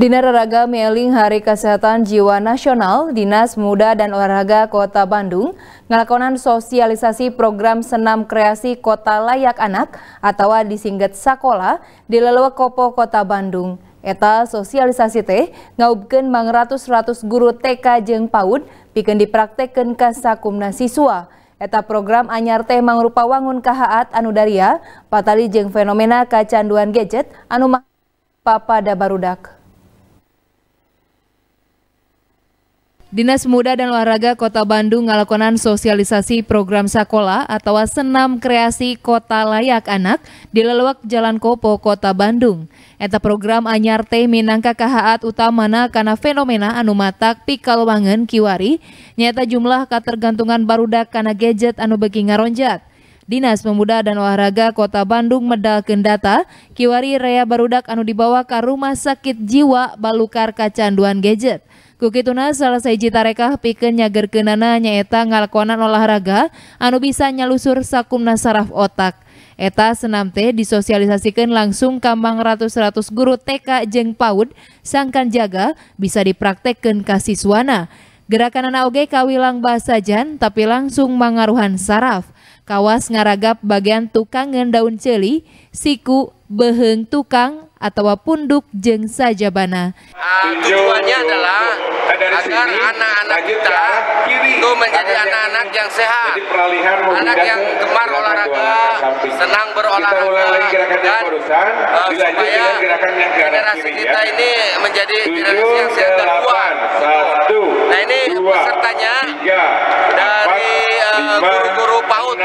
Dinar Raga Meling Hari Kesehatan Jiwa Nasional, Dinas Muda dan Olahraga Kota Bandung, ngelakonan sosialisasi program Senam Kreasi Kota Layak Anak atau disingkat Sakola di Lelewa Kopo Kota Bandung. Eta sosialisasi teh ngaubken mang ratus-ratus guru TK jeng PAUD bikin dipraktekkan ke sakumna siswa. Eta program anyar teh mangrupa wangun kahaat anu daria, patali jeng fenomena kacanduan gadget anu papa da barudak. Dinas Muda dan Olahraga Kota Bandung melakukan sosialisasi program Sakola atau Senam Kreasi Kota Layak Anak di Leluak Jalan Kopo, Kota Bandung. Eta program anyar teh minangka kahaat utamana karena fenomena anu matak pikalwangen kiwari, nyata jumlah ketergantungan barudak karena gadget anu beki ngaronjat. Dinas Pemuda dan Olahraga Kota Bandung medalkeun data kiwari rea barudak anu dibawa ke rumah sakit jiwa balukar kacanduan gadget. Kukituna selesai jitarekah pikeun nyagerkeunana nyeta ngalakonan olahraga anu bisa nyalusur sakumna saraf otak. Eta senam teh disosialisasikan langsung kambang ratus-ratus guru TK jeng PAUD sangkan jaga bisa dipraktekkan ke siswana. Gerakan anak oge kawilang bahasa jan tapi langsung mengaruhan saraf. Kawas ngaragap bagian tukang daun celi, siku, beheng tukang, atau punduk jeng sajabana. Uh, tujuannya adalah agar anak-anak kita ya. itu menjadi ya. anak-anak yang sehat, anak yang gemar olahraga, senang berolahraga, dan uh, supaya ya. generasi kita ini menjadi generasi yang sehat dan kuat. Nah ini pesertanya dari eh, guru-guru PAUD,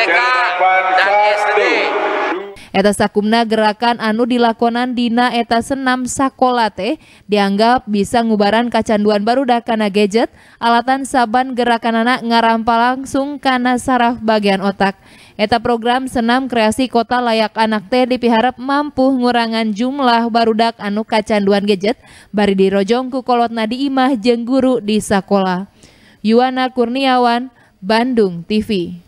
TK, eh, dan Eta sakumna gerakan anu dilakonan dina eta senam sakolate dianggap bisa ngubaran kacanduan baru barudak karena gadget, alatan saban gerakan anak ngarampa langsung karena saraf bagian otak. Eta program senam kreasi kota layak anak teh dipiharap mampu ngurangan jumlah barudak anu kacanduan gadget bari dirojong ku kolot nadi imah jengguru di sakola. Yuana Kurniawan, Bandung TV.